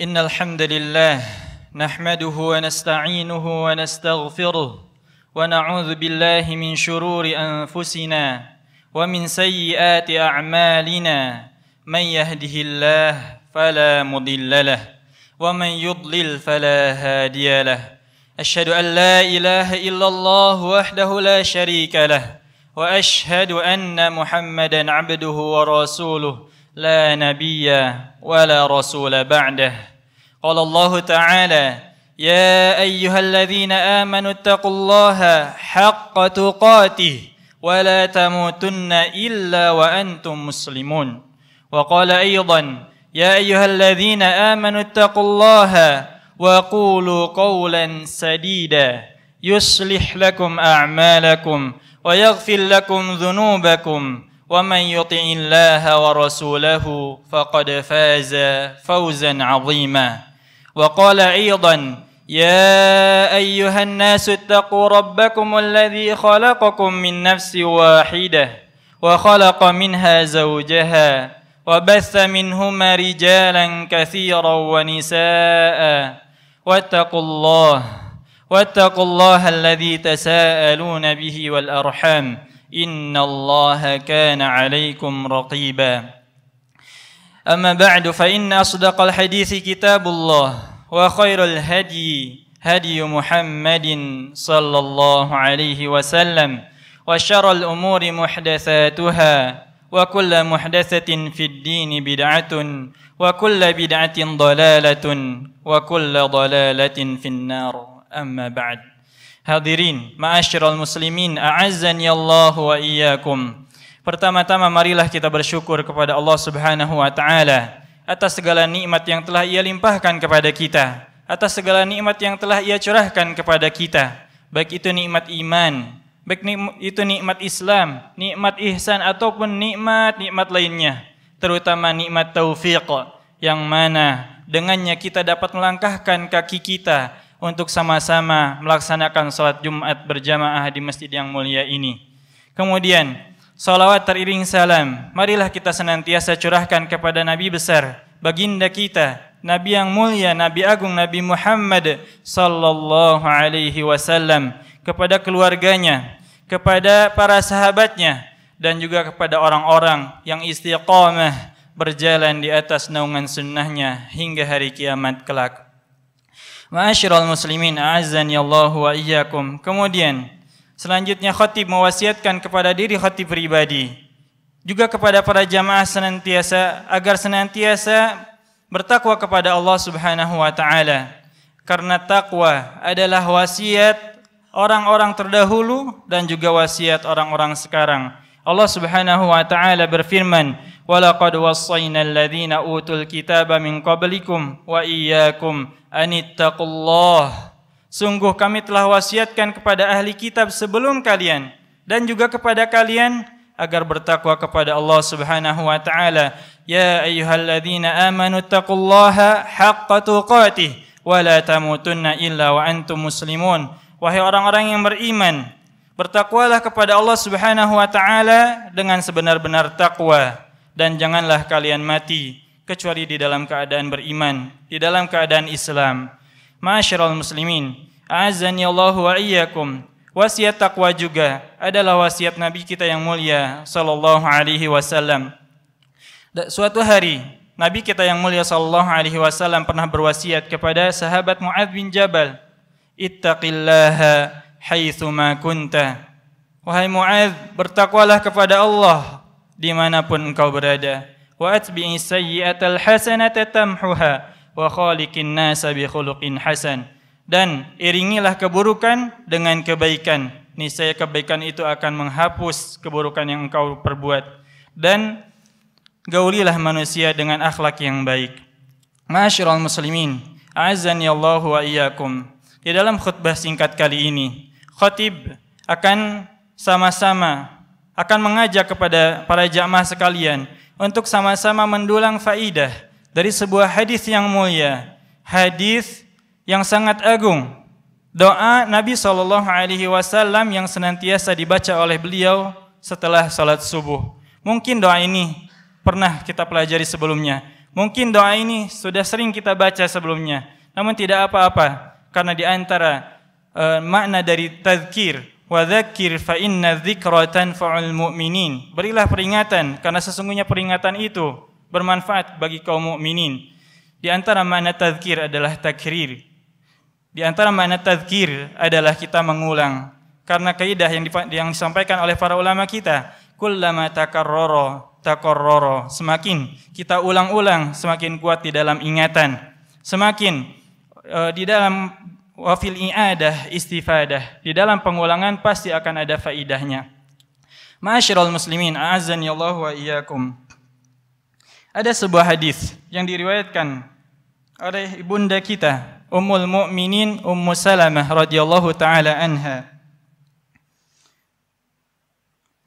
إن الحمد لله نحمده ونستعينه ونستغفره ونعوذ بالله من شرور أنفسنا ومن سيئات أعمالنا من يهده الله فلا مضل له ومن يضلل فلا هادي له أشهد أن لا إله إلا الله وحده لا شريك له وأشهد أن محمدا عبده ورسوله لا نبي ولا رسول بعده قال الله تعالى يا أيها الذين آمنوا اتقوا الله حق تقاته ولا تموتن إلا وأنتم مسلمون وقال أيضا يا أيها الذين آمنوا اتقوا الله وقولوا قولا سديدا يصلح لكم أعمالكم ويغفر لكم ذنوبكم ومن يطع الله ورسوله فقد فاز فوزا عظيما وقال ايضا يا ايها الناس اتقوا ربكم الذي خلقكم من نفس واحده وخلق منها زوجها وبث منهما رجالا كثيرا ونساء واتقوا الله واتقوا الله الذي تساءلون به والارحام إن الله كان عليكم رقيبا أما بعد فإن أصدق الحديث كتاب الله وخير الهدي هدي محمد صلى الله عليه وسلم وشر الأمور محدثاتها وكل محدثة في الدين بدعة وكل بدعة ضلالة وكل ضلالة في النار أما بعد Hadirin, ma'asyiral muslimin, a'azzani Allah wa iyyakum. Pertama-tama marilah kita bersyukur kepada Allah Subhanahu wa taala atas segala nikmat yang telah Ia limpahkan kepada kita, atas segala nikmat yang telah Ia curahkan kepada kita, baik itu nikmat iman, baik itu nikmat Islam, nikmat ihsan ataupun nikmat-nikmat lainnya, terutama nikmat taufiq yang mana dengannya kita dapat melangkahkan kaki kita untuk sama-sama melaksanakan sholat Jumat berjamaah di masjid yang mulia ini. Kemudian, salawat teriring salam, marilah kita senantiasa curahkan kepada Nabi besar, baginda kita, Nabi yang mulia, Nabi Agung, Nabi Muhammad sallallahu alaihi wasallam, kepada keluarganya, kepada para sahabatnya, dan juga kepada orang-orang yang istiqamah berjalan di atas naungan sunnahnya hingga hari kiamat kelak. Ma'asyiral muslimin a'azzani Allah wa iyyakum. Kemudian selanjutnya khatib mewasiatkan kepada diri khatib pribadi juga kepada para jamaah senantiasa agar senantiasa bertakwa kepada Allah Subhanahu wa taala. Karena takwa adalah wasiat orang-orang terdahulu dan juga wasiat orang-orang sekarang. Allah Subhanahu wa taala berfirman, ولقد وصينا الذين أوتوا الكتاب من قبلكم وإياكم أن اتقوا الله Sungguh kami telah wasiatkan kepada ahli kitab sebelum kalian dan juga kepada kalian agar bertakwa kepada Allah Subhanahu wa taala. Ya ayyuhalladzina amanu taqullaha haqqa tuqatih wa la tamutunna illa wa antum muslimun. Wahai orang-orang yang beriman, bertakwalah kepada Allah Subhanahu wa taala dengan sebenar-benar takwa dan janganlah kalian mati kecuali di dalam keadaan beriman, di dalam keadaan Islam. Ma'asyiral muslimin, a'azzani Allah wa iyyakum. Wasiat takwa juga adalah wasiat Nabi kita yang mulia sallallahu alaihi wasallam. Suatu hari Nabi kita yang mulia sallallahu alaihi wasallam pernah berwasiat kepada sahabat Muadz bin Jabal, "Ittaqillaha haitsu ma kunta." Wahai Muadz, bertakwalah kepada Allah dimanapun engkau berada. Wa atbi'i sayyi'atal hasanata tamhuha wa khaliqin nasa bi khuluqin hasan. Dan iringilah keburukan dengan kebaikan. Niscaya kebaikan itu akan menghapus keburukan yang engkau perbuat. Dan gaulilah manusia dengan akhlak yang baik. Ma'asyiral muslimin, a'azzani Allah wa iyyakum. Di dalam khutbah singkat kali ini, khatib akan sama-sama akan mengajak kepada para jamaah sekalian untuk sama-sama mendulang faidah dari sebuah hadis yang mulia, hadis yang sangat agung doa Nabi Shallallahu Alaihi Wasallam yang senantiasa dibaca oleh beliau setelah sholat subuh. Mungkin doa ini pernah kita pelajari sebelumnya. Mungkin doa ini sudah sering kita baca sebelumnya. Namun tidak apa-apa karena di antara uh, makna dari tazkir Wadzakir fa inna dzikra tanfa'ul mu'minin. Berilah peringatan karena sesungguhnya peringatan itu bermanfaat bagi kaum mukminin. Di antara makna tazkir adalah takrir. Di antara makna tazkir adalah kita mengulang. Karena kaidah yang yang disampaikan oleh para ulama kita, kullama takarrara takarrara. Semakin kita ulang-ulang, semakin kuat di dalam ingatan. Semakin uh, di dalam Wafil fil i'adah istifadah. Di dalam pengulangan pasti akan ada faidahnya. Ma'asyiral muslimin, a'azzani Allah wa iyyakum. Ada sebuah hadis yang diriwayatkan oleh ibunda kita Ummul Mukminin Ummu Salamah radhiyallahu taala anha.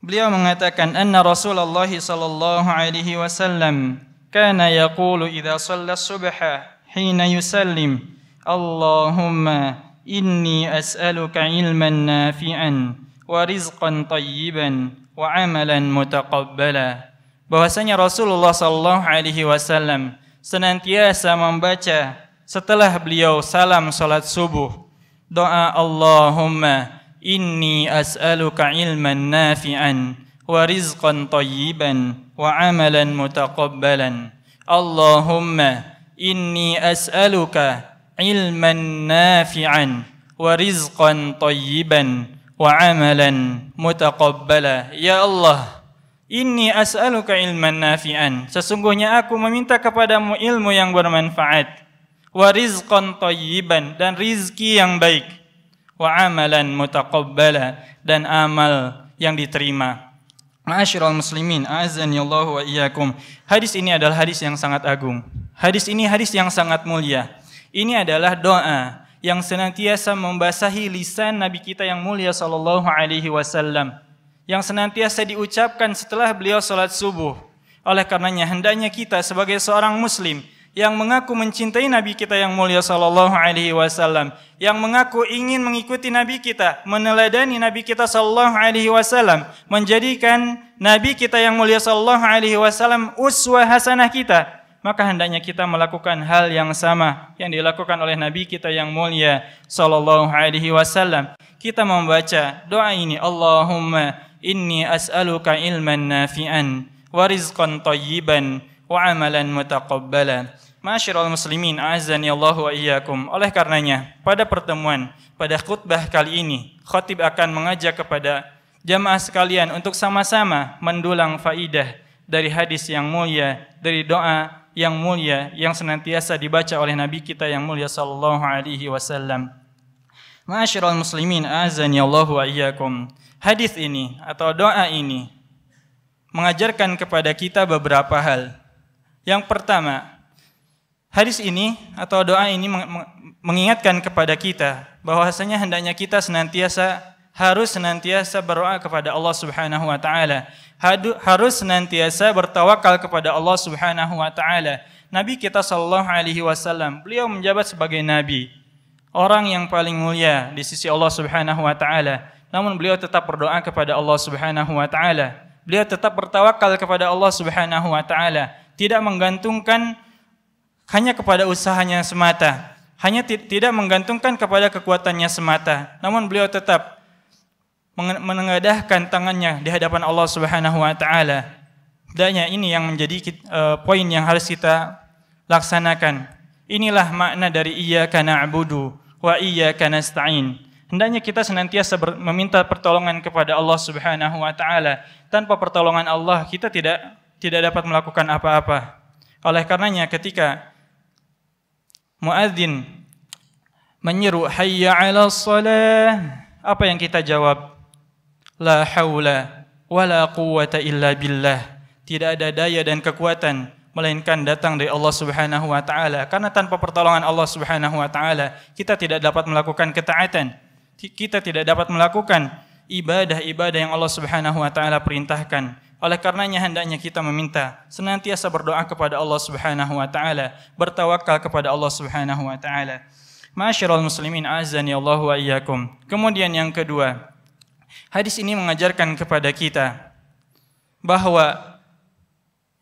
Beliau mengatakan anna Rasulullah sallallahu alaihi wasallam kana yaqulu idza shalla subha hina yusallim Allahumma inni as'aluka ilman nafi'an wa rizqan tayyiban wa amalan mutaqabbala. Bahwasanya Rasulullah sallallahu alaihi wasallam senantiasa membaca setelah beliau salam salat subuh doa Allahumma inni as'aluka ilman nafi'an wa rizqan tayyiban wa amalan mutaqabbalan Allahumma inni as'aluka ilman nafi'an wa rizqan tayyiban wa amalan mutaqabbala ya Allah Inni as'aluka ilman nafi'an. Sesungguhnya aku meminta kepadamu ilmu yang bermanfaat. Wa rizqan tayyiban. Dan rizki yang baik. Wa amalan mutaqabbala. Dan amal yang diterima. Ma'asyiral muslimin. A'azani Allah wa iyakum. Hadis ini adalah hadis yang sangat agung. Hadis ini hadis yang sangat mulia. Ini adalah doa yang senantiasa membasahi lisan Nabi kita yang mulia sallallahu alaihi wasallam yang senantiasa diucapkan setelah beliau salat subuh. Oleh karenanya hendaknya kita sebagai seorang muslim yang mengaku mencintai Nabi kita yang mulia sallallahu alaihi wasallam, yang mengaku ingin mengikuti Nabi kita, meneladani Nabi kita sallallahu alaihi wasallam, menjadikan Nabi kita yang mulia sallallahu alaihi wasallam uswah hasanah kita, maka hendaknya kita melakukan hal yang sama yang dilakukan oleh Nabi kita yang mulia sallallahu alaihi wasallam. Kita membaca doa ini, Allahumma inni as'aluka ilman nafi'an wa rizqan tayyiban wa amalan mutaqabbala. Masyarul muslimin, azani Allah wa iyyakum. Oleh karenanya, pada pertemuan pada khutbah kali ini, khatib akan mengajak kepada jamaah sekalian untuk sama-sama mendulang faidah dari hadis yang mulia, dari doa yang mulia yang senantiasa dibaca oleh Nabi kita yang mulia sallallahu alaihi wasallam. Ma'asyiral muslimin azani Allahu wa iyyakum. Hadis ini atau doa ini mengajarkan kepada kita beberapa hal. Yang pertama, hadis ini atau doa ini mengingatkan kepada kita bahwasanya hendaknya kita senantiasa harus senantiasa berdoa kepada Allah Subhanahu wa taala. Harus senantiasa bertawakal kepada Allah Subhanahu wa taala. Nabi kita sallallahu alaihi wasallam, beliau menjabat sebagai nabi, orang yang paling mulia di sisi Allah Subhanahu wa taala. Namun beliau tetap berdoa kepada Allah Subhanahu wa taala. Beliau tetap bertawakal kepada Allah Subhanahu wa taala, tidak menggantungkan hanya kepada usahanya semata, hanya tidak menggantungkan kepada kekuatannya semata. Namun beliau tetap menengadahkan tangannya di hadapan Allah Subhanahu wa taala. hendaknya ini yang menjadi eh, poin yang harus kita laksanakan. Inilah makna dari iyyaka na'budu wa iyyaka nasta'in. Hendaknya kita senantiasa meminta pertolongan kepada Allah Subhanahu wa taala. Tanpa pertolongan Allah kita tidak tidak dapat melakukan apa-apa. Oleh karenanya ketika muadzin menyeru hayya 'alas salah apa yang kita jawab? La haula wala quwata illa billah. Tidak ada daya dan kekuatan melainkan datang dari Allah Subhanahu wa taala. Karena tanpa pertolongan Allah Subhanahu wa taala, kita tidak dapat melakukan ketaatan. Kita tidak dapat melakukan ibadah-ibadah yang Allah Subhanahu wa taala perintahkan. Oleh karenanya hendaknya kita meminta senantiasa berdoa kepada Allah Subhanahu wa taala, bertawakal kepada Allah Subhanahu wa taala. Masyarul muslimin azan ya Allah wa iyyakum. Kemudian yang kedua, Hadis ini mengajarkan kepada kita bahwa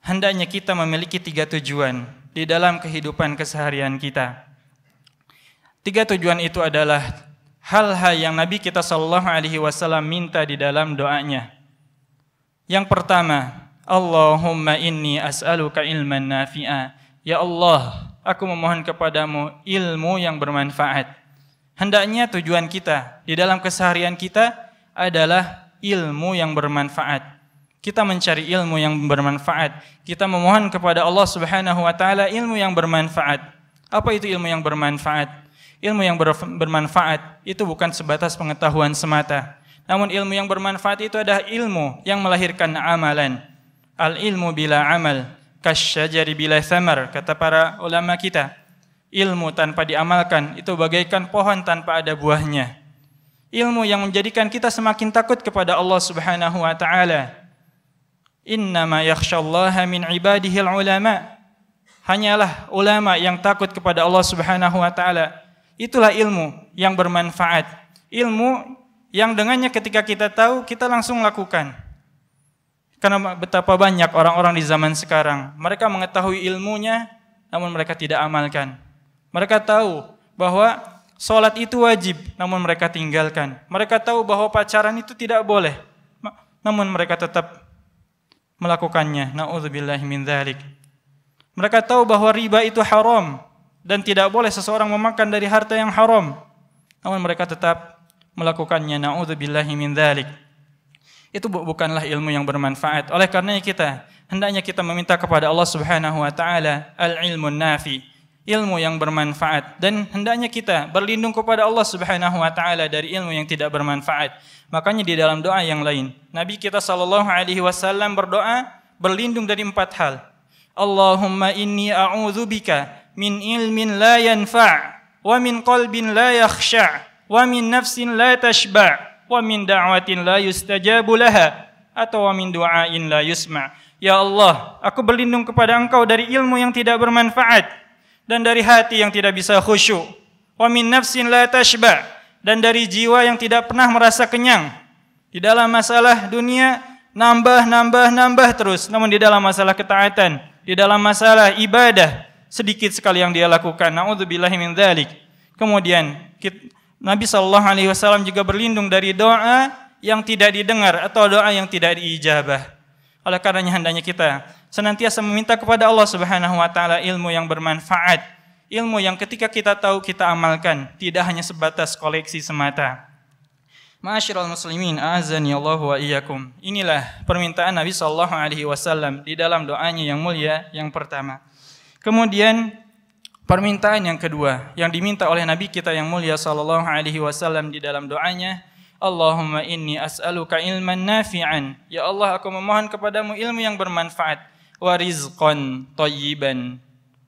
hendaknya kita memiliki tiga tujuan di dalam kehidupan keseharian kita. Tiga tujuan itu adalah hal-hal yang Nabi kita Shallallahu Alaihi Wasallam minta di dalam doanya. Yang pertama, Allahumma inni as'aluka ilman nafi'a. Ya Allah, aku memohon kepadamu ilmu yang bermanfaat. Hendaknya tujuan kita di dalam keseharian kita adalah ilmu yang bermanfaat. Kita mencari ilmu yang bermanfaat. Kita memohon kepada Allah Subhanahu wa taala ilmu yang bermanfaat. Apa itu ilmu yang bermanfaat? Ilmu yang bermanfaat itu bukan sebatas pengetahuan semata. Namun ilmu yang bermanfaat itu adalah ilmu yang melahirkan amalan. Al ilmu bila amal, kasyajari bila thamar, kata para ulama kita. Ilmu tanpa diamalkan itu bagaikan pohon tanpa ada buahnya ilmu yang menjadikan kita semakin takut kepada Allah Subhanahu wa taala. Innama yakhsyallaha min ibadihil ulama. Hanyalah ulama yang takut kepada Allah Subhanahu wa taala. Itulah ilmu yang bermanfaat. Ilmu yang dengannya ketika kita tahu kita langsung lakukan. Karena betapa banyak orang-orang di zaman sekarang, mereka mengetahui ilmunya namun mereka tidak amalkan. Mereka tahu bahwa Sholat itu wajib, namun mereka tinggalkan. Mereka tahu bahwa pacaran itu tidak boleh, namun mereka tetap melakukannya. Na'udzubillah min dzalik. Mereka tahu bahwa riba itu haram dan tidak boleh seseorang memakan dari harta yang haram. Namun mereka tetap melakukannya. Na'udzubillah min dzalik. Itu bukanlah ilmu yang bermanfaat. Oleh karenanya kita hendaknya kita meminta kepada Allah Subhanahu wa taala al-ilmun nafi' ilmu yang bermanfaat dan hendaknya kita berlindung kepada Allah Subhanahu wa taala dari ilmu yang tidak bermanfaat. Makanya di dalam doa yang lain, Nabi kita sallallahu alaihi wasallam berdoa berlindung dari empat hal. Allahumma inni a'udzubika min ilmin la yanfa' wa min qalbin la yakhsha' wa min nafsin la tashba' wa min da'watin la yustajabu laha atau wa min du'ain la yusma'. Ya Allah, aku berlindung kepada Engkau dari ilmu yang tidak bermanfaat dan dari hati yang tidak bisa khusyuk. Wa min nafsin la tashba dan dari jiwa yang tidak pernah merasa kenyang. Di dalam masalah dunia nambah nambah nambah terus, namun di dalam masalah ketaatan, di dalam masalah ibadah sedikit sekali yang dia lakukan. Nauzubillahi min dzalik. Kemudian Nabi sallallahu Alaihi Wasallam juga berlindung dari doa yang tidak didengar atau doa yang tidak diijabah. Oleh karenanya hendaknya kita senantiasa meminta kepada Allah Subhanahu wa taala ilmu yang bermanfaat, ilmu yang ketika kita tahu kita amalkan, tidak hanya sebatas koleksi semata. Ma'asyiral muslimin, azan Allah wa iyyakum. Inilah permintaan Nabi sallallahu alaihi wasallam di dalam doanya yang mulia yang pertama. Kemudian permintaan yang kedua yang diminta oleh Nabi kita yang mulia sallallahu alaihi wasallam di dalam doanya Allahumma inni as'aluka ilman nafi'an. Ya Allah, aku memohon kepadamu ilmu yang bermanfaat. Wa rizqan tayyiban.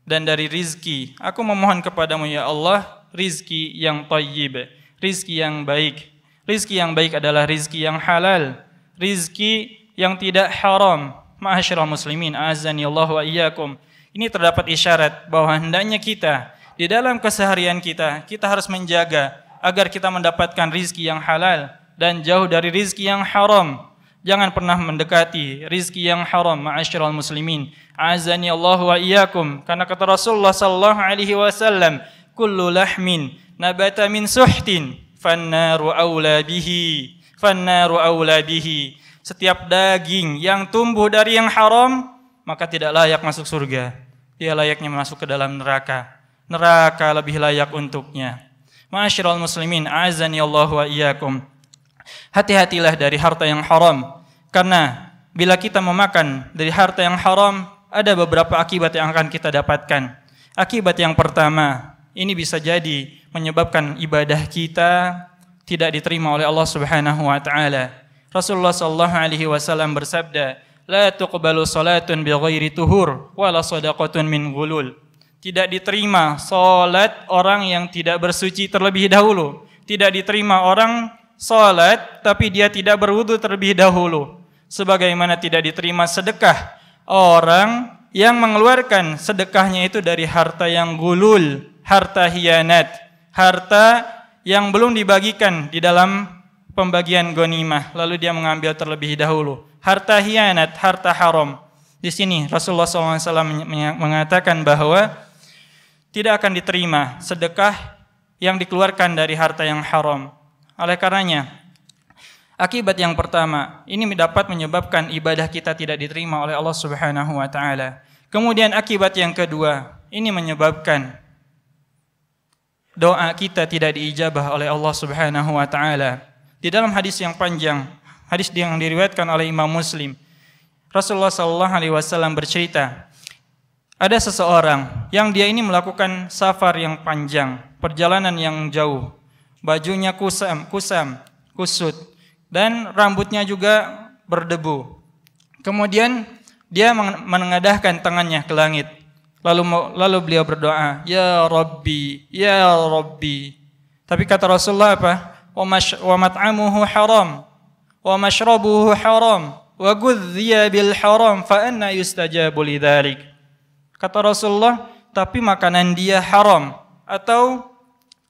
Dan dari rizki, aku memohon kepadamu ya Allah, rizki yang tayyib. Rizki yang baik. Rizki yang baik adalah rizki yang halal. Rizki yang tidak haram. Ma'asyiral muslimin, azani Allah wa iyyakum. Ini terdapat isyarat bahwa hendaknya kita di dalam keseharian kita, kita harus menjaga agar kita mendapatkan rizki yang halal dan jauh dari rizki yang haram. Jangan pernah mendekati rizki yang haram ma'asyiral muslimin. Azani Allah wa iyyakum. Karena kata Rasulullah sallallahu alaihi wasallam, kullu lahmin nabata min suhtin fannaru aula bihi. Fannaru aula bihi. Setiap daging yang tumbuh dari yang haram maka tidak layak masuk surga. Dia layaknya masuk ke dalam neraka. Neraka lebih layak untuknya. Ma'asyiral muslimin, azani Allah wa iyyakum. Hati-hatilah dari harta yang haram karena bila kita memakan dari harta yang haram ada beberapa akibat yang akan kita dapatkan. Akibat yang pertama, ini bisa jadi menyebabkan ibadah kita tidak diterima oleh Allah Subhanahu wa taala. Rasulullah sallallahu alaihi wasallam bersabda, "La tuqbalu salatun bi ghairi tuhur wa la sadaqatun min ghulul." tidak diterima solat orang yang tidak bersuci terlebih dahulu. Tidak diterima orang solat tapi dia tidak berwudu terlebih dahulu. Sebagaimana tidak diterima sedekah orang yang mengeluarkan sedekahnya itu dari harta yang gulul, harta hianat, harta yang belum dibagikan di dalam pembagian gonimah lalu dia mengambil terlebih dahulu harta hianat harta haram di sini Rasulullah SAW mengatakan bahwa tidak akan diterima sedekah yang dikeluarkan dari harta yang haram. Oleh karenanya, akibat yang pertama, ini dapat menyebabkan ibadah kita tidak diterima oleh Allah Subhanahu wa taala. Kemudian akibat yang kedua, ini menyebabkan doa kita tidak diijabah oleh Allah Subhanahu wa taala. Di dalam hadis yang panjang, hadis yang diriwayatkan oleh Imam Muslim, Rasulullah sallallahu alaihi wasallam bercerita, ada seseorang yang dia ini melakukan safar yang panjang, perjalanan yang jauh. Bajunya kusam, kusam, kusut dan rambutnya juga berdebu. Kemudian dia menengadahkan tangannya ke langit. Lalu lalu beliau berdoa, "Ya Rabbi, ya Rabbi." Tapi kata Rasulullah apa? "Wa mat'amuhu haram, wa mashrabuhu haram, wa bil haram fa anna yustajabu lidzalik." Kata Rasulullah, tapi makanan dia haram atau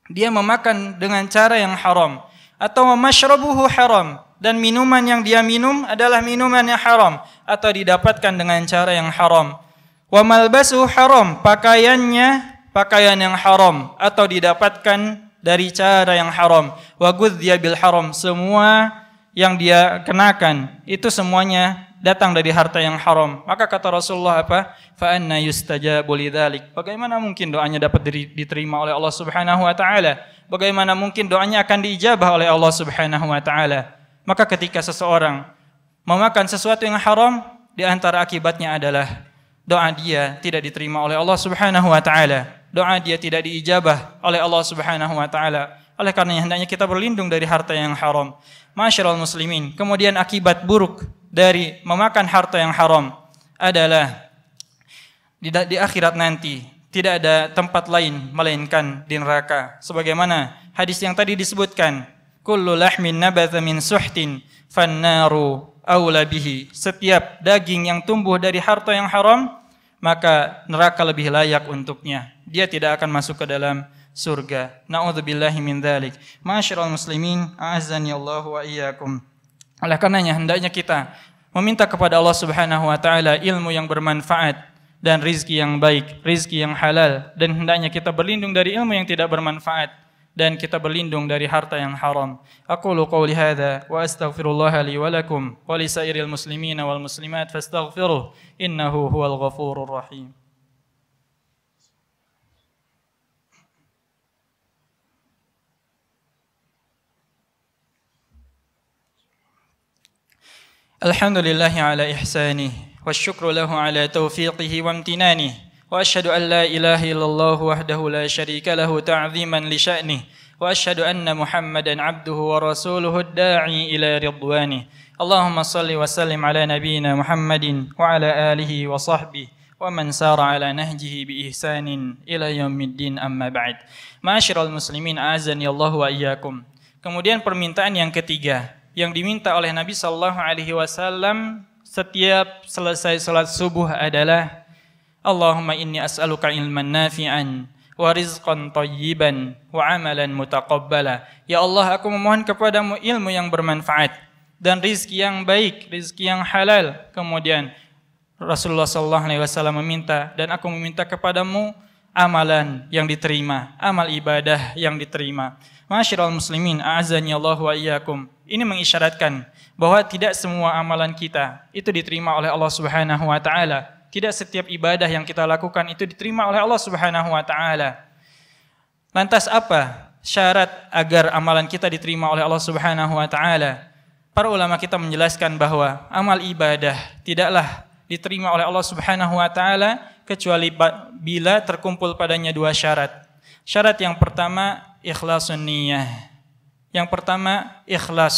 dia memakan dengan cara yang haram atau masyrabuhu haram dan minuman yang dia minum adalah minuman yang haram atau didapatkan dengan cara yang haram. Wa malbasu haram, pakaiannya pakaian yang haram atau didapatkan dari cara yang haram. Wa dia bil haram, semua yang dia kenakan itu semuanya datang dari harta yang haram. Maka kata Rasulullah apa? Fa anna yustajabu lidzalik. Bagaimana mungkin doanya dapat diterima oleh Allah Subhanahu wa taala? Bagaimana mungkin doanya akan diijabah oleh Allah Subhanahu wa taala? Maka ketika seseorang memakan sesuatu yang haram, di antara akibatnya adalah doa dia tidak diterima oleh Allah Subhanahu wa taala. Doa dia tidak diijabah oleh Allah Subhanahu wa taala. Oleh karena hendaknya kita berlindung dari harta yang haram. Masyarul muslimin. Kemudian akibat buruk dari memakan harta yang haram adalah di, di akhirat nanti tidak ada tempat lain melainkan di neraka sebagaimana hadis yang tadi disebutkan kullu lahmin nabatha min suhtin fannaru aula bihi setiap daging yang tumbuh dari harta yang haram maka neraka lebih layak untuknya dia tidak akan masuk ke dalam surga naudzubillahi min dzalik ma'asyiral muslimin a'azzani Allah wa iyyakum oleh karenanya hendaknya kita meminta kepada Allah Subhanahu wa taala ilmu yang bermanfaat dan rizki yang baik, rizki yang halal dan hendaknya kita berlindung dari ilmu yang tidak bermanfaat dan kita berlindung dari harta yang haram. Aku qawli hadza wa astaghfirullah li wa lakum wa li sairil muslimina wal muslimat fastaghfiruh innahu huwal ghafurur rahim. الحمد لله على إحسانه والشكر له على توفيقه وامتنانه وأشهد أن لا إله إلا الله وحده لا شريك له تعظيما لشأنه وأشهد أن محمدا عبده ورسوله الداعي إلى رضوانه اللهم صل وسلم على نبينا محمد وعلى آله وصحبه ومن سار على نهجه بإحسان إلى يوم الدين أما بعد معاشر المسلمين أعزني الله وإياكم Kemudian permintaan yang ketiga yang diminta oleh Nabi Shallallahu Alaihi Wasallam setiap selesai sholat subuh adalah Allahumma inni as'aluka ilman nafi'an wa rizqan tayyiban wa amalan mutaqabbala. Ya Allah, aku memohon kepadamu ilmu yang bermanfaat dan rizki yang baik, rizki yang halal. Kemudian Rasulullah sallallahu alaihi wasallam meminta dan aku meminta kepadamu amalan yang diterima, amal ibadah yang diterima. Masyiral muslimin, a'azani Allah wa iyyakum. Ini mengisyaratkan bahwa tidak semua amalan kita itu diterima oleh Allah Subhanahu wa taala. Tidak setiap ibadah yang kita lakukan itu diterima oleh Allah Subhanahu wa taala. Lantas apa syarat agar amalan kita diterima oleh Allah Subhanahu wa taala? Para ulama kita menjelaskan bahwa amal ibadah tidaklah diterima oleh Allah Subhanahu wa taala kecuali bila terkumpul padanya dua syarat. Syarat yang pertama ikhlasun niyah. Yang pertama ikhlas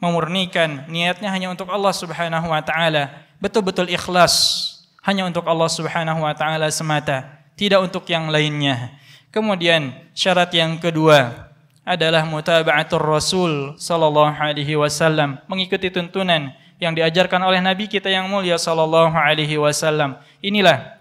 memurnikan niatnya hanya untuk Allah Subhanahu wa taala, betul-betul ikhlas hanya untuk Allah Subhanahu wa taala semata, tidak untuk yang lainnya. Kemudian syarat yang kedua adalah mutaba'atur Rasul sallallahu alaihi wasallam, mengikuti tuntunan yang diajarkan oleh nabi kita yang mulia sallallahu alaihi wasallam. Inilah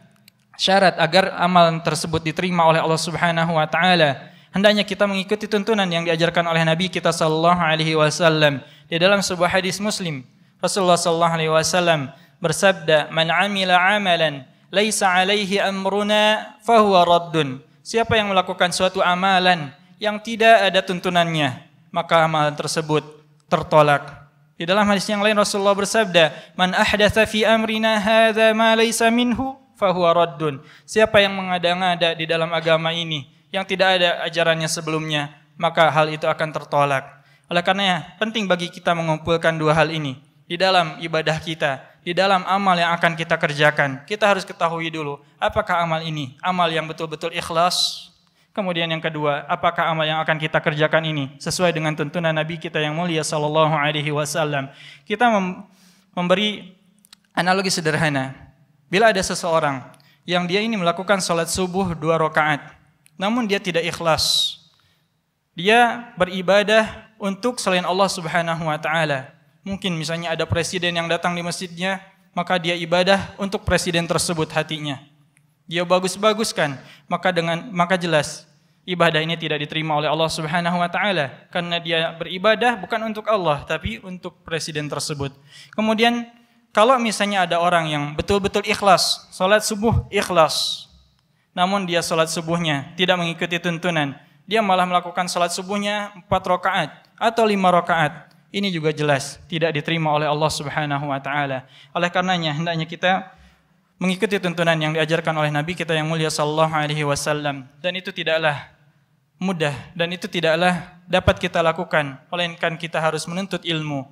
syarat agar amalan tersebut diterima oleh Allah Subhanahu wa taala hendaknya kita mengikuti tuntunan yang diajarkan oleh Nabi kita sallallahu alaihi wasallam di dalam sebuah hadis Muslim Rasulullah sallallahu alaihi wasallam bersabda man amila amalan laisa alaihi amruna fahuwa raddun siapa yang melakukan suatu amalan yang tidak ada tuntunannya maka amalan tersebut tertolak di dalam hadis yang lain Rasulullah bersabda man ahdatha fi amrina hadza ma laisa minhu fahuwa raddun. Siapa yang mengada-ngada di dalam agama ini yang tidak ada ajarannya sebelumnya, maka hal itu akan tertolak. Oleh karenanya, penting bagi kita mengumpulkan dua hal ini di dalam ibadah kita, di dalam amal yang akan kita kerjakan. Kita harus ketahui dulu, apakah amal ini amal yang betul-betul ikhlas? Kemudian yang kedua, apakah amal yang akan kita kerjakan ini sesuai dengan tuntunan Nabi kita yang mulia sallallahu alaihi wasallam? Kita mem memberi analogi sederhana. Bila ada seseorang yang dia ini melakukan sholat subuh dua rakaat, namun dia tidak ikhlas. Dia beribadah untuk selain Allah Subhanahu wa taala. Mungkin misalnya ada presiden yang datang di masjidnya, maka dia ibadah untuk presiden tersebut hatinya. Dia bagus-baguskan, maka dengan maka jelas ibadah ini tidak diterima oleh Allah Subhanahu wa taala karena dia beribadah bukan untuk Allah tapi untuk presiden tersebut. Kemudian kalau misalnya ada orang yang betul-betul ikhlas, sholat subuh ikhlas, namun dia sholat subuhnya tidak mengikuti tuntunan, dia malah melakukan sholat subuhnya empat rakaat atau lima rakaat. Ini juga jelas tidak diterima oleh Allah Subhanahu wa taala. Oleh karenanya hendaknya kita mengikuti tuntunan yang diajarkan oleh Nabi kita yang mulia sallallahu alaihi wasallam dan itu tidaklah mudah dan itu tidaklah dapat kita lakukan melainkan kita harus menuntut ilmu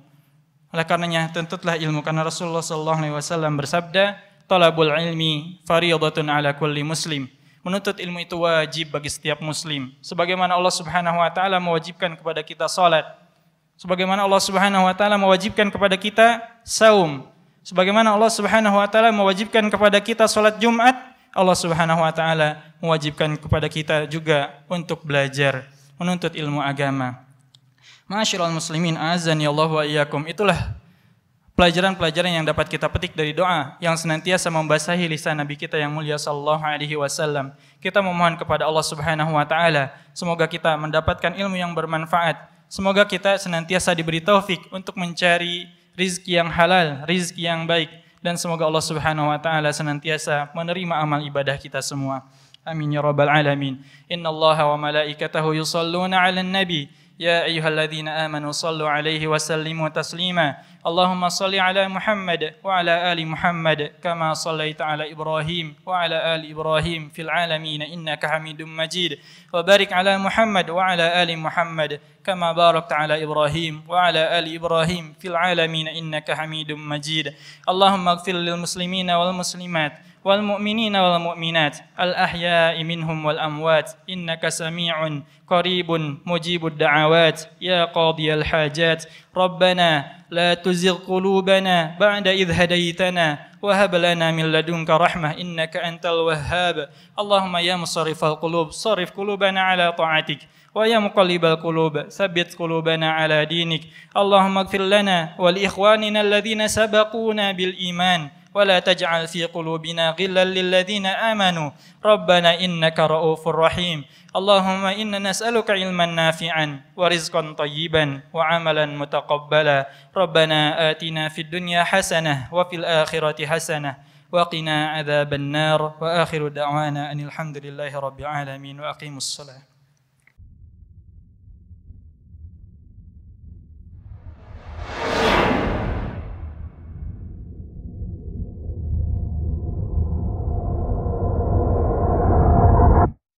oleh karenanya tuntutlah ilmu karena Rasulullah sallallahu alaihi wasallam bersabda, "Talabul ilmi fariyadatun ala kulli muslim." Menuntut ilmu itu wajib bagi setiap muslim. Sebagaimana Allah Subhanahu wa taala mewajibkan kepada kita salat. Sebagaimana Allah Subhanahu wa taala mewajibkan kepada kita saum. Sebagaimana Allah Subhanahu wa taala mewajibkan kepada kita salat Jumat, Allah Subhanahu wa taala mewajibkan kepada kita juga untuk belajar, menuntut ilmu agama. Masyiral muslimin azan ya Allah wa iyyakum. Itulah pelajaran-pelajaran yang dapat kita petik dari doa yang senantiasa membasahi lisan Nabi kita yang mulia sallallahu alaihi wasallam. Kita memohon kepada Allah Subhanahu wa taala semoga kita mendapatkan ilmu yang bermanfaat. Semoga kita senantiasa diberi taufik untuk mencari rizki yang halal, rizki yang baik dan semoga Allah Subhanahu wa taala senantiasa menerima amal ibadah kita semua. Amin ya rabbal alamin. Inna Allah wa malaikatahu yusalluna 'alan nabi. يا أيها الذين آمنوا صلوا عليه وسلموا تسليما اللهم صل على محمد وعلى آل محمد كما صليت على إبراهيم وعلى آل إبراهيم في العالمين إنك حميد مجيد وبارك على محمد وعلى آل محمد كما باركت على إبراهيم وعلى آل إبراهيم في العالمين إنك حميد مجيد اللهم اغفر للمسلمين والمسلمات والمؤمنين والمؤمنات الأحياء منهم والأموات إنك سميع قريب مجيب الدعوات يا قاضي الحاجات ربنا لا تزغ قلوبنا بعد إذ هديتنا وهب لنا من لدنك رحمة إنك أنت الوهاب اللهم يا مصرف القلوب صرف قلوبنا على طاعتك ويا مقلب القلوب ثبت قلوبنا على دينك اللهم اغفر لنا ولإخواننا الذين سبقونا بالإيمان ولا تجعل في قلوبنا غلا للذين آمنوا ربنا إنك رؤوف رحيم اللهم إنا نسألك علما نافعا ورزقا طيبا وعملا متقبلا ربنا آتنا في الدنيا حسنة وفي الآخرة حسنة وقنا عذاب النار وآخر دعوانا أن الحمد لله رب العالمين وأقيم الصلاة